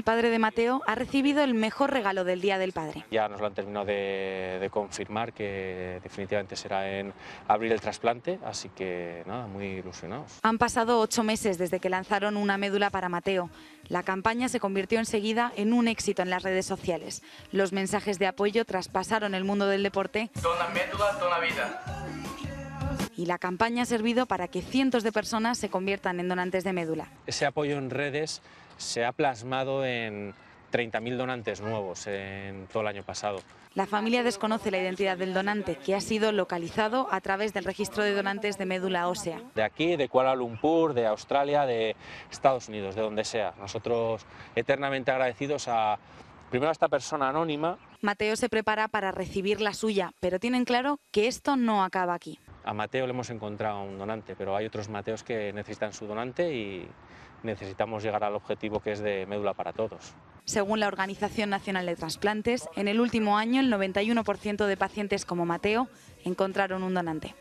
el padre de Mateo, ha recibido el mejor regalo del Día del Padre. Ya nos lo han terminado de, confirmar que definitivamente será en abril el trasplante, así que nada, muy ilusionados. Han pasado ocho meses desde que lanzaron una médula para Mateo. La campaña se convirtió enseguida en un éxito en las redes sociales. Los mensajes de apoyo traspasaron el mundo del deporte. Dona médula, dona vida y la campaña ha servido para que cientos de personas se conviertan en donantes de médula. Ese apoyo en redes se ha plasmado en 30.000 donantes nuevos en todo el año pasado. La familia desconoce la identidad del donante, que ha sido localizado a través del registro de donantes de médula ósea. De aquí, de Kuala Lumpur, de Australia, de Estados Unidos, de donde sea. Nosotros eternamente agradecidos a, primero a esta persona anónima. Mateo se prepara para recibir la suya, pero tienen claro que esto no acaba aquí a Mateo le hemos encontrado un donante, pero hay otros Mateos que necesitan su donante y necesitamos llegar al objetivo que es de médula para todos. Según la Organización Nacional de Transplantes, en el último año el 91% de pacientes como Mateo encontraron un donante.